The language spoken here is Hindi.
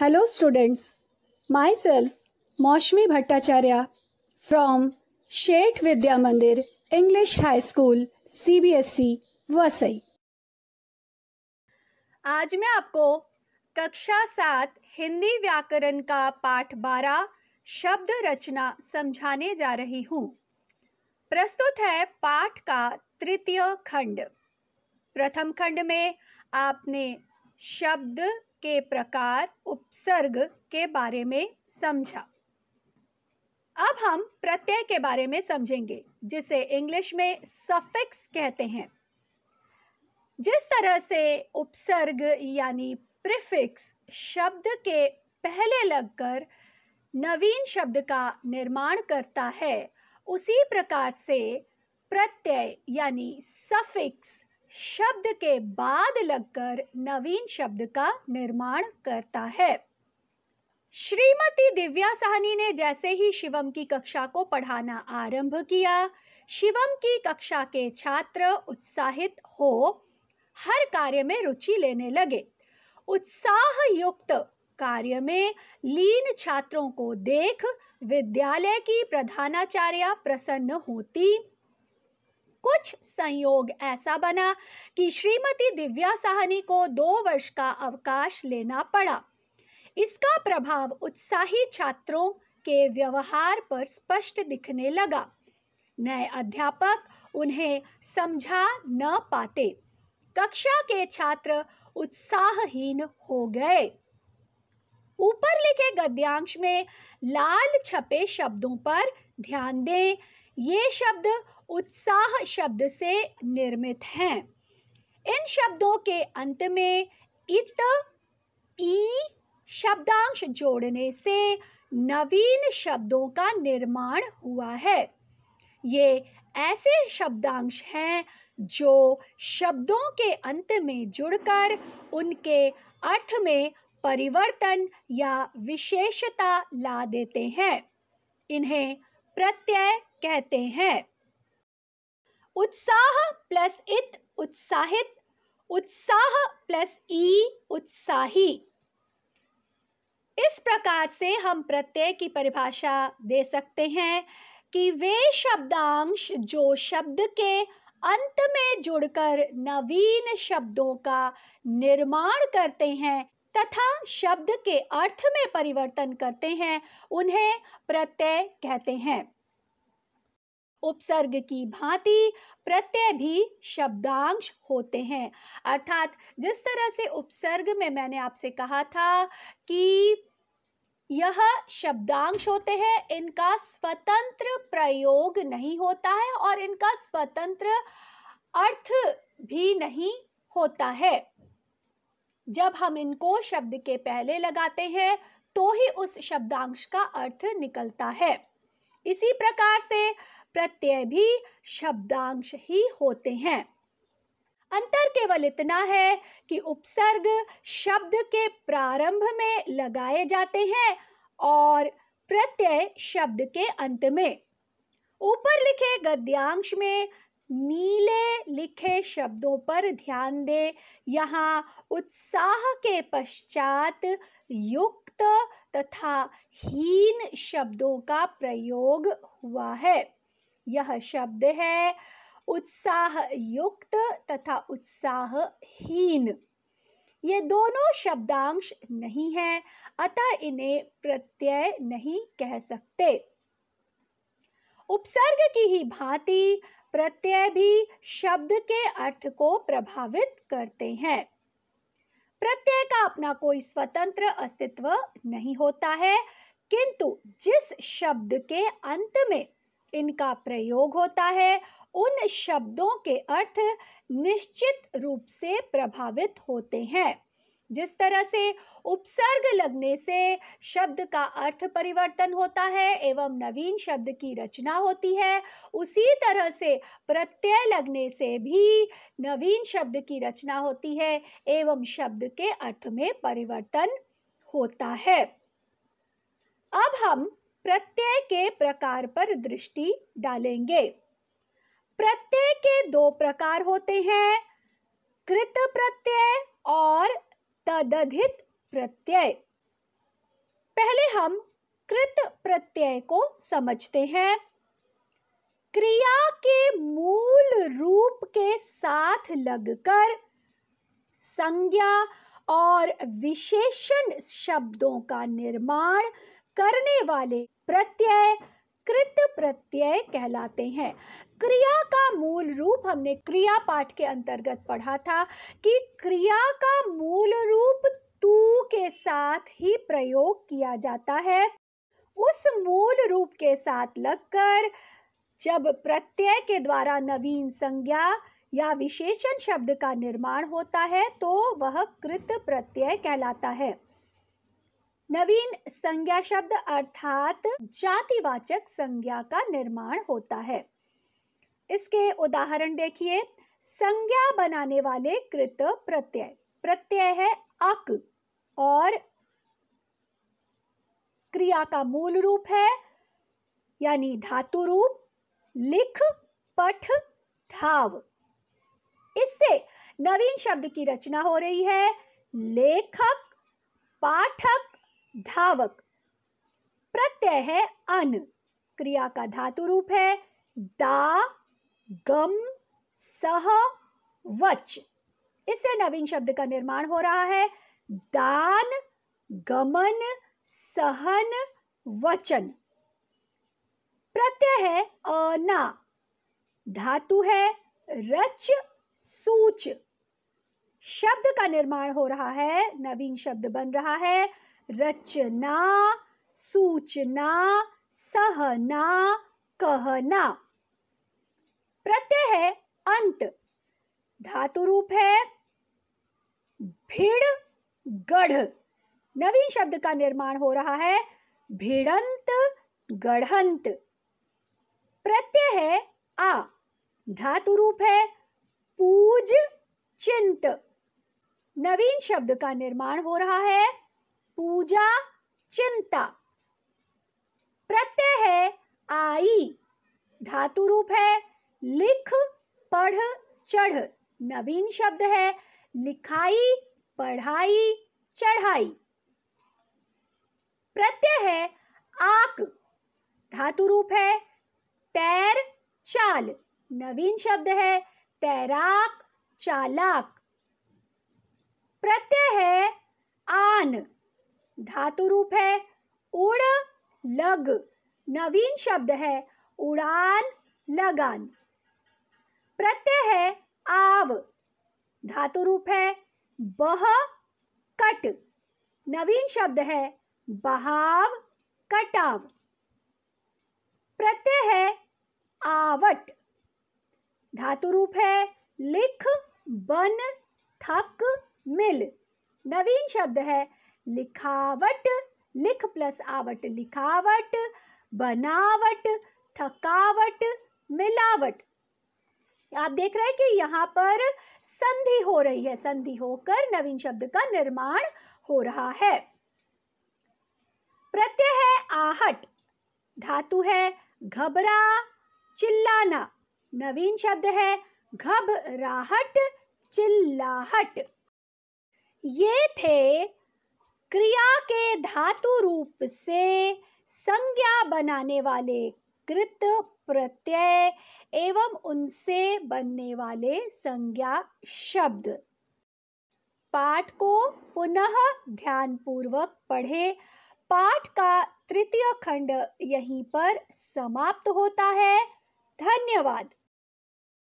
hello students my self Moushumi Bhattacharya from शेठ विद्या मंदिर English high school C B S C Vasai आज मैं आपको कक्षा सात हिंदी व्याकरण का पाठ बारह शब्द रचना समझाने जा रही हूँ प्रस्तुत है पाठ का तृतीय खंड प्रथम खंड में आपने शब्द के प्रकार उपसर्ग के बारे में समझा अब हम प्रत्यय के बारे में समझेंगे जिसे इंग्लिश में सफिक्स कहते हैं जिस तरह से उपसर्ग यानी प्रिफिक्स शब्द के पहले लगकर नवीन शब्द का निर्माण करता है उसी प्रकार से प्रत्यय यानी सफिक्स शब्द के बाद लगकर नवीन शब्द का निर्माण करता है श्रीमती दिव्या साहनी ने जैसे ही शिवम की कक्षा को पढ़ाना आरंभ किया शिवम की कक्षा के छात्र उत्साहित हो हर कार्य में रुचि लेने लगे उत्साह युक्त कार्य में लीन छात्रों को देख विद्यालय की प्रधानाचार्य प्रसन्न होती कुछ संयोग ऐसा बना कि श्रीमती दिव्या साहनी को दो वर्ष का अवकाश लेना पड़ा इसका प्रभाव उत्साही छात्रों के व्यवहार पर स्पष्ट दिखने लगा नए अध्यापक उन्हें समझा न पाते कक्षा के छात्र उत्साहहीन हो गए ऊपर लिखे गद्यांश में लाल छपे शब्दों पर ध्यान दें ये शब्द उत्साह शब्द से निर्मित हैं इन शब्दों के अंत में इत ई शब्दांश जोड़ने से नवीन शब्दों का निर्माण हुआ है ये ऐसे शब्दांश हैं जो शब्दों के अंत में जुड़कर उनके अर्थ में परिवर्तन या विशेषता ला देते हैं इन्हें प्रत्यय कहते हैं उत्साह प्लस इत उत्साहित उत्साह प्लस ई उत्साही इस प्रकार से हम प्रत्यय की परिभाषा दे सकते हैं कि वे शब्दांश जो शब्द के अंत में जुड़कर नवीन शब्दों का निर्माण करते हैं तथा शब्द के अर्थ में परिवर्तन करते हैं उन्हें प्रत्यय कहते हैं उपसर्ग की भांति प्रत्यय भी शब्दांश होते हैं अर्थात जिस तरह से उपसर्ग में मैंने आपसे कहा था कि यह शब्दांश होते हैं इनका स्वतंत्र प्रयोग नहीं होता है और इनका स्वतंत्र अर्थ भी नहीं होता है जब हम इनको शब्द के पहले लगाते हैं तो ही उस शब्दांश का अर्थ निकलता है इसी प्रकार से प्रत्यय भी शब्दांश ही होते हैं अंतर केवल इतना है कि उपसर्ग शब्द के प्रारंभ में लगाए जाते हैं और प्रत्यय शब्द के अंत में ऊपर लिखे गद्यांश में नीले लिखे शब्दों पर ध्यान दे यहाँ उत्साह के पश्चात युक्त तथा हीन शब्दों का प्रयोग हुआ है यह शब्द है उत्साह युक्त तथा उत्साहहीन ये दोनों शब्दांश नहीं है अतः इन्हें प्रत्यय नहीं कह सकते उपसर्ग की ही भांति प्रत्यय भी शब्द के अर्थ को प्रभावित करते हैं प्रत्यय का अपना कोई स्वतंत्र अस्तित्व नहीं होता है किंतु जिस शब्द के अंत में इनका प्रयोग होता है उन शब्दों के अर्थ निश्चित रूप से प्रभावित होते हैं जिस तरह से उपसर्ग लगने से शब्द का अर्थ परिवर्तन होता है एवं नवीन शब्द की रचना होती है उसी तरह से प्रत्यय लगने से भी नवीन शब्द की रचना होती है एवं शब्द के अर्थ में परिवर्तन होता है अब हम प्रत्यय के प्रकार पर दृष्टि डालेंगे प्रत्यय के दो प्रकार होते हैं कृत प्रत्यय और तदधित प्रत्यय पहले हम कृत प्रत्यय को समझते हैं क्रिया के मूल रूप के साथ लगकर संज्ञा और विशेषण शब्दों का निर्माण करने वाले प्रत्यय कृत प्रत्यय कहलाते हैं क्रिया का मूल रूप हमने क्रिया पाठ के अंतर्गत पढ़ा था कि क्रिया का मूल रूप तू के साथ ही प्रयोग किया जाता है उस मूल रूप के साथ लगकर जब प्रत्यय के द्वारा नवीन संज्ञा या विशेषण शब्द का निर्माण होता है तो वह कृत प्रत्यय कहलाता है नवीन संज्ञा शब्द अर्थात जातिवाचक संज्ञा का निर्माण होता है इसके उदाहरण देखिए संज्ञा बनाने वाले कृत प्रत्यय प्रत्यय है अक और क्रिया का मूल रूप है यानी धातु रूप लिख पठ धाव इससे नवीन शब्द की रचना हो रही है लेखक पाठक धावक प्रत्यय है अन क्रिया का धातु रूप है दा गम सह वच इससे नवीन शब्द का निर्माण हो रहा है दान गमन सहन वचन प्रत्यय है अना धातु है रच सूच शब्द का निर्माण हो रहा है नवीन शब्द बन रहा है रचना सूचना सहना कहना प्रत्यय है अंत धातु रूप है भिड़ गढ़ नवीन शब्द का निर्माण हो रहा है भिड़ंत गढ़ंत प्रत्यय है आ धातु रूप है पूज चिंत नवीन शब्द का निर्माण हो रहा है पूजा चिंता प्रत्यय है आई धातु रूप है लिख पढ़ चढ़ नवीन शब्द है लिखाई पढ़ाई चढ़ाई प्रत्यय है आक धातु रूप है तैर चाल नवीन शब्द है तैराक चालाक प्रत्यय धातु रूप है उड़ लग नवीन शब्द है उड़ान लगान प्रत्यय है आव धातु रूप है बह कट नवीन शब्द है बहाव कटाव प्रत्यय है आवट धातु रूप है लिख बन थक मिल नवीन शब्द है लिखावट लिख प्लस आवट लिखावट बनावट थकावट मिलावट आप देख रहे हैं कि यहाँ पर संधि हो रही है संधि होकर नवीन शब्द का निर्माण हो रहा है प्रत्यय है आहट धातु है घबरा चिल्लाना नवीन शब्द है घबराहट चिल्लाहट ये थे क्रिया के धातु रूप से संज्ञा बनाने वाले कृत प्रत्यय एवं उनसे बनने वाले संज्ञा शब्द पाठ को पुनः ध्यानपूर्वक पढ़े पाठ का तृतीय खंड यहीं पर समाप्त होता है धन्यवाद